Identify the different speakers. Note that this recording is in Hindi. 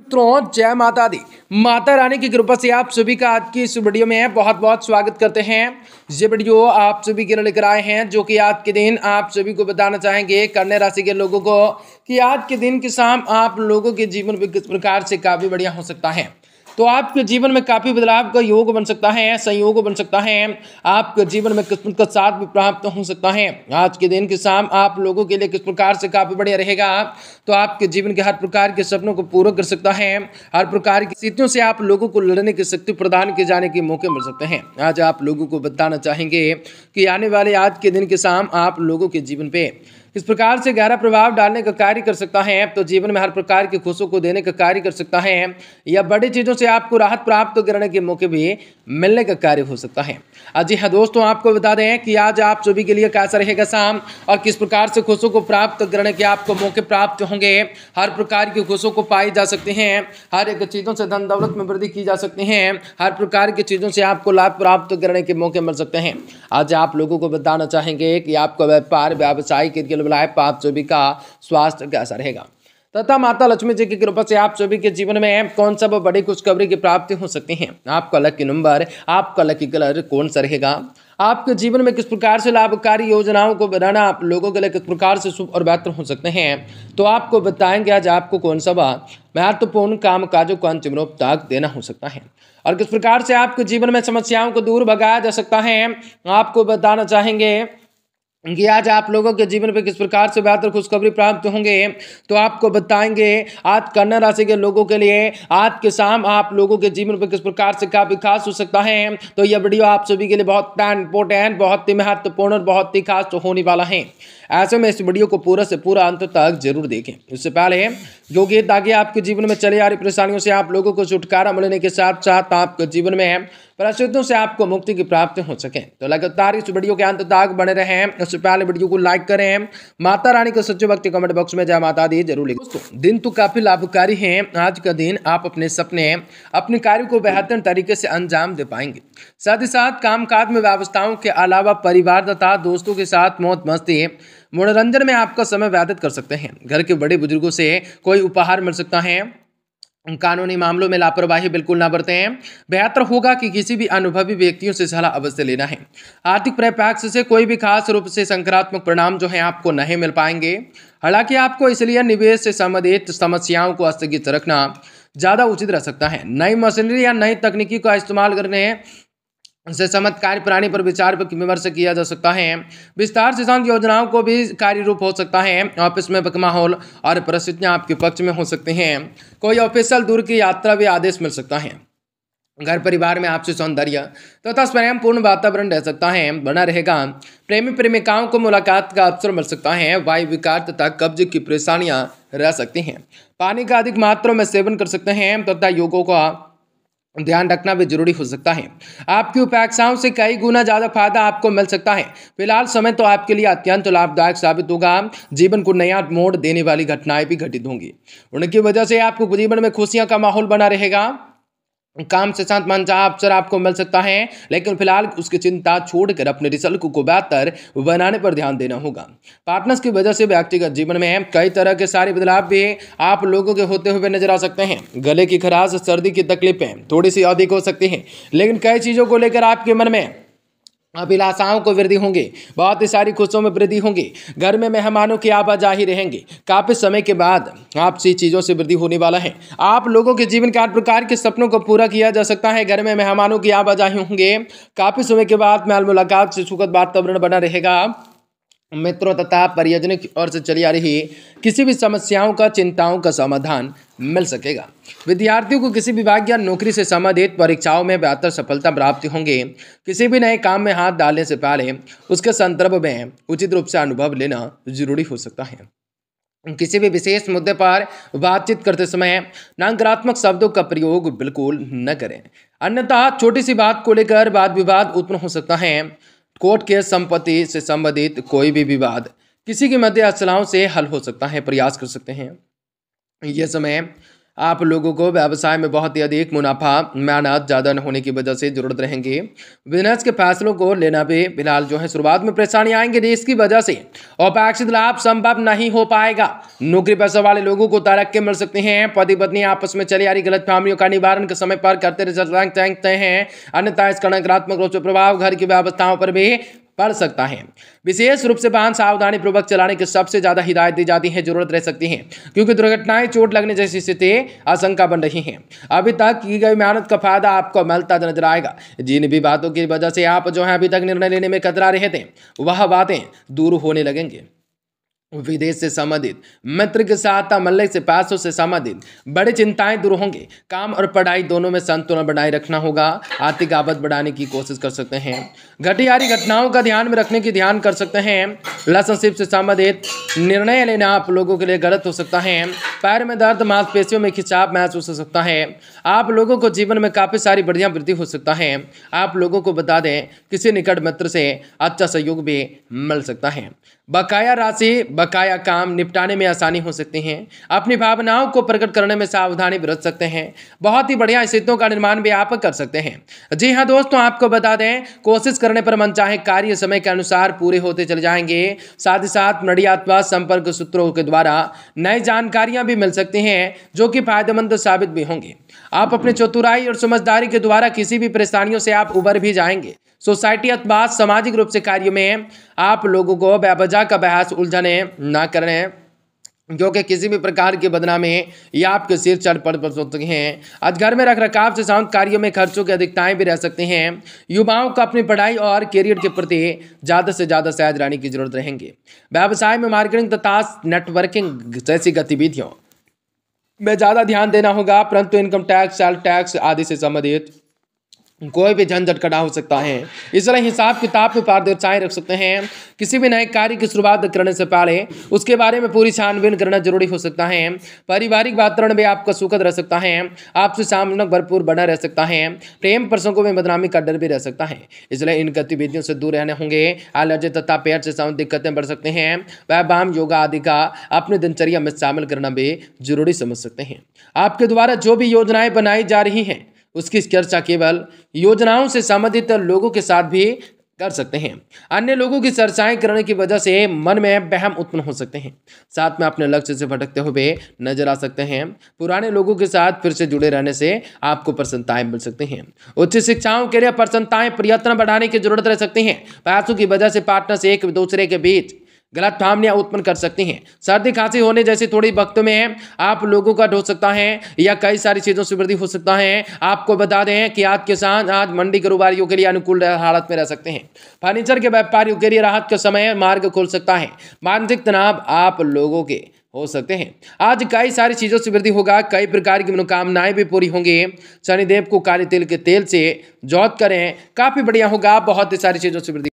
Speaker 1: मित्रों जय माता दी माता रानी की कृपा से आप सभी का आज की इस वीडियो में बहुत बहुत स्वागत करते हैं ये वीडियो आप सभी के लिए लेकर आए हैं जो कि आज के दिन आप सभी को बताना चाहेंगे कन्या राशि के लोगों को कि आज के दिन के शाम आप लोगों के जीवन में किस प्रकार से काफ़ी बढ़िया हो सकता है तो आपके जीवन में काफ़ी बदलाव का योग बन सकता है संयोग बन सकता है आपके जीवन में किस्मत का साथ भी प्राप्त हो सकता है आज के दिन के शाम आप लोगों के लिए किस प्रकार से काफ़ी बढ़िया रहेगा तो आपके जीवन के हर प्रकार के सपनों को पूरा कर सकता है हर प्रकार की स्थितियों से आप लोगों को लड़ने की शक्ति प्रदान किए जाने के मौके मिल सकते हैं आज आप लोगों को बताना चाहेंगे कि आने वाले आज के दिन के शाम आप लोगों के जीवन पे किस प्रकार से गहरा प्रभाव डालने का कार्य कर सकता है तो जीवन में हर प्रकार के खुशों को देने का कार्य कर सकता है या बड़ी चीज़ों से आपको राहत प्राप्त करने के मौके भी मिलने का कार्य हो सकता है जी हाँ दोस्तों आपको बता दें कि आज आप सभी के लिए कैसा रहेगा शाम और किस प्रकार से खुशों को प्राप्त करने के आपको मौके प्राप्त होंगे हर प्रकार के खुशों को पाए जा सकते हैं हर एक चीज़ों से धन दौलत में वृद्धि की जा सकती है हर प्रकार की चीज़ों से आपको लाभ प्राप्त करने के मौके मिल सकते हैं आज आप लोगों को बताना चाहेंगे कि आपका व्यापार व्यावसायिक लाभ आप सभी का स्वास्थ्य कैसा रहेगा तथा माता लक्ष्मी जी की कृपा से आप सभी के जीवन में कौन सा वो बड़ी खुशखबरी की प्राप्ति हो सकती है आपका लकी नंबर आपका लकी कलर कौन सा रहेगा आपके जीवन में किस प्रकार से लाभकारी योजनाओं को बनाना आप लोगों के लिए किस प्रकार से शुभ और बेहतर हो सकते हैं तो आपको बताएंगे आज आपको कौन सा वह महत्वपूर्ण तो काम काजों को अंतिम रूप तक देना हो सकता है और किस प्रकार से आपके जीवन में समस्याओं को दूर भगाया जा सकता है आपको बताना चाहेंगे कि आज आप लोगों के जीवन पे किस प्रकार से बेहतर खुशखबरी प्राप्त होंगे तो आपको बताएंगे आज कन्या राशि के लोगों के लिए आज के शाम आप लोगों के जीवन पे किस प्रकार से काफी खास हो सकता है तो यह वीडियो आप सभी के लिए बहुत इंपॉर्टेंट बहुत ही महत्वपूर्ण और बहुत ही खास तो होने वाला है ऐसे में इस वीडियो को पूरा से पूरा अंत तक जरूर देखें उससे पहले कि ताकि आपके जीवन में चले आ रही परेशानियों से आप लोगों को छुटकारा मिलने के साथ साथ आपके जीवन में प्राश्चितों से आपको मुक्ति की प्राप्ति हो सके तो लगातार इस वीडियो के अंत तक बने रहे हैं उससे पहले वीडियो को लाइक करें माता रानी के सच्चे भक्ति कमेंट बॉक्स में जय माता दी जरूर लिखें दोस्तों दिन तो काफ़ी लाभकारी है आज का दिन आप अपने सपने अपने कार्य को बेहतर तरीके से अंजाम दे पाएंगे साथ ही साथ कामकाज में व्यवस्थाओं के अलावा परिवार तथा दोस्तों के साथ मौत मस्ती मनोरंजन में आपका समय व्यतीत कर सकते हैं घर के बड़े बुजुर्गों से कोई उपहार मिल सकता है कानूनी मामलों में लापरवाही बिल्कुल ना बरतें बेहतर होगा कि किसी भी अनुभवी व्यक्तियों से सलाह अवश्य लेना है आर्थिक परिपेक्ष से कोई भी खास रूप से सकारात्मक परिणाम जो है आपको नहीं मिल पाएंगे हालांकि आपको इसलिए निवेश से संबंधित समस्याओं को स्थगित रखना ज़्यादा उचित रह सकता है नई मशीनरी या नई तकनीकी का इस्तेमाल करने से चमत्कार प्राणी पर विचार विमर्श किया जा सकता है विस्तार सिद्धांत योजनाओं को भी कार्य रूप हो सकता है ऑफिस में माहौल और परिस्थितियाँ आपके पक्ष में हो सकते हैं कोई ऑफिसल दूर की यात्रा भी आदेश मिल सकता है घर परिवार में आपसे सौंदर्य तथा तो स्वयं पूर्ण वातावरण रह सकता है बना रहेगा प्रेमी प्रेमिकाओं को मुलाकात का अवसर मिल सकता है वायु विकार तथा कब्ज की परेशानियां रह सकती हैं पानी का अधिक मात्रा में सेवन कर सकते हैं तथा तो योगों का ध्यान रखना भी जरूरी हो सकता है आपकी उपेक्षाओं से कई गुना ज़्यादा फायदा आपको मिल सकता है फिलहाल समय तो आपके लिए अत्यंत लाभदायक साबित होगा जीवन को नया मोड़ देने वाली घटनाएं भी घटित होंगी उनकी वजह से आपको जीवन में खुशियां का माहौल बना रहेगा काम से शांत मन जहाँ अवसर आपको मिल सकता है लेकिन फिलहाल उसकी चिंता छोड़कर अपने रिजल्ट को बेहतर बनाने पर ध्यान देना होगा पार्टनर्स की वजह से व्यक्तिगत जीवन में कई तरह के सारे बदलाव भी आप लोगों के होते हुए नजर आ सकते हैं गले की खराश सर्दी की तकलीफें थोड़ी सी अधिक हो सकती हैं लेकिन कई चीज़ों को लेकर आपके मन में अभिलाषाओं को वृद्धि होंगे बहुत ही सारी खुशियों में वृद्धि होंगे घर में मेहमानों की आवाजाही रहेंगे काफ़ी समय के बाद आपसी चीज़ों से वृद्धि होने वाला है आप लोगों के जीवन के हर प्रकार के सपनों को पूरा किया जा सकता है घर में मेहमानों की आवाजाही होंगे काफ़ी समय के बाद महल मुलाकात से सुखद वातावरण बना रहेगा मित्रों तथा परियोजन की ओर से चली आ रही किसी भी समस्याओं का चिंताओं का समाधान मिल सकेगा विद्यार्थियों को किसी विभाग या नौकरी से संबंधित परीक्षाओं में बेहतर सफलता प्राप्त होंगे किसी भी नए काम में हाथ डालने से पहले उसके संदर्भ में उचित रूप से अनुभव लेना जरूरी हो सकता है किसी भी विशेष मुद्दे पर बातचीत करते समय नकारात्मक शब्दों का प्रयोग बिल्कुल न करें अन्यथा छोटी सी बात को लेकर वाद विवाद उत्पन्न हो सकता है कोर्ट के संपत्ति से संबंधित कोई भी विवाद किसी के मध्य असलाओं से हल हो सकता है प्रयास कर सकते हैं यह समय आप लोगों को व्यवसाय में बहुत ही अधिक मुनाफा मेहनत ज़्यादा होने की वजह से जरूरत रहेंगे बिजनेस के फैसलों को लेना भी फिलहाल जो है शुरुआत में परेशानी आएंगे इसकी वजह से अपेक्षित लाभ संभव नहीं हो पाएगा नौकरी पैसा वाले लोगों को तरक्की मिल सकती है पति पत्नी आपस में चली आ रही गलत फहमियों का निवारण के समय पर करते हैं अन्यथा इसका नकारात्मक रूप से प्रभाव घर की व्यवस्थाओं पर भी पड़ सकता है विशेष रूप से वाहन सावधानी पूर्वक चलाने की सबसे ज़्यादा हिदायत दी जाती है जरूरत रह सकती है क्योंकि दुर्घटनाएं चोट लगने जैसी स्थिति आशंका बन रही हैं अभी तक की गई मेहनत का फायदा आपको मिलता नजर आएगा जिन भी बातों की वजह से आप जो है अभी तक निर्णय लेने में कतरा रहे थे वह बातें दूर होने लगेंगे विदेश से संबंधित मित्र की सहायता मल्ले से पैसों से संबंधित बड़े चिंताएं दूर होंगे काम और पढ़ाई दोनों में संतुलन बनाए रखना होगा आर्थिक आबद बढ़ाने की कोशिश कर सकते हैं घटियारी घटनाओं का ध्यान में रखने की ध्यान कर सकते हैं लसनशिप से संबंधित निर्णय लेना आप लोगों के लिए गलत हो सकता है पैर में दर्द मांसपेशियों में खिंचाव महसूस हो सकता है आप लोगों को जीवन में काफ़ी सारी बढ़िया वृद्धि हो सकता है आप लोगों को बता दें किसी निकट मित्र से अच्छा सहयोग भी मिल सकता है बकाया राशि बकाया काम निपटाने में आसानी हो सकती है अपनी भावनाओं को प्रकट करने में सावधानी बरत सकते हैं बहुत ही बढ़िया स्थितियों का निर्माण भी आप कर सकते हैं जी हाँ दोस्तों आपको बता दें कोशिश करने पर मन चाहे कार्य समय के अनुसार पूरे होते चले जाएंगे साथ ही साथ मृियात्मा संपर्क सूत्रों के द्वारा नई जानकारियां भी मिल सकती हैं जो कि फ़ायदेमंद साबित भी होंगे आप अपने चतुराई और समझदारी के द्वारा किसी भी परेशानियों से आप उबर भी जाएंगे सोसाइटी अथवा सामाजिक रूप से कार्यों में आप लोगों को बेबजा का बहस उलझने ना करें जो कि किसी भी प्रकार की बदनामी या आपके सिर चढ़ पड़ सकते हैं आज घर में रख रखाव से साउंड कार्यों में खर्चों की अधिकताएं भी रह सकते हैं युवाओं को अपनी पढ़ाई और करियर के प्रति ज़्यादा से ज़्यादा सहज रहने की जरूरत रहेंगे व्यवसाय में मार्केटिंग तथा नेटवर्किंग जैसी गतिविधियों में ज़्यादा ध्यान देना होगा परंतु इनकम टैक्स सेल टैक्स आदि से संबंधित कोई भी झंझट खड़ा हो सकता है इस तरह हिसाब किताब में पारदर्शाएँ रख सकते हैं किसी भी नए कार्य की शुरुआत करने से पहले उसके बारे में पूरी छानबीन करना जरूरी हो सकता है पारिवारिक वातावरण भी आपका सुखद रह सकता है आपसे सामना भरपूर बना रह सकता है प्रेम प्रसंगों में बदनामी का डर भी रह सकता है इसलिए इन गतिविधियों से दूर रहने होंगे एलर्जी तथा पेट से सामने दिक्कतें बढ़ सकते हैं वह बाम योगा आदि का अपने दिनचर्या में शामिल करना भी जरूरी समझ सकते हैं आपके द्वारा जो भी योजनाएं बनाई जा रही हैं उसकी चर्चा केवल योजनाओं से संबंधित लोगों के साथ भी कर सकते हैं अन्य लोगों की चर्चाएं करने की वजह से मन में बहम उत्पन्न हो सकते हैं साथ में अपने लक्ष्य से भटकते हुए नजर आ सकते हैं पुराने लोगों के साथ फिर से जुड़े रहने से आपको प्रसन्नताएं मिल सकती हैं उच्च शिक्षाओं के लिए प्रसन्नताएं प्रयत्न बढ़ाने की जरूरत रह सकती हैं पैसों की वजह से पार्टनर्स एक दूसरे के बीच गलत फामनियाँ उत्पन्न कर सकती हैं सर्दी खांसी होने जैसे थोड़ी वक्त में आप लोगों का हो सकता है या कई सारी चीज़ों से वृद्धि हो सकता है आपको बता दें कि आज किसान आज मंडी कारोबारियों के लिए अनुकूल हालत में रह सकते हैं फर्नीचर के व्यापारियों के लिए राहत का समय मार्ग खोल सकता है मानसिक तनाव आप लोगों के हो सकते हैं आज कई सारी चीज़ों से वृद्धि होगा कई प्रकार की मनोकामनाएं भी पूरी होंगी शनिदेव को काले तेल के तेल से जौत करें काफ़ी बढ़िया होगा बहुत सारी चीज़ों से वृद्धि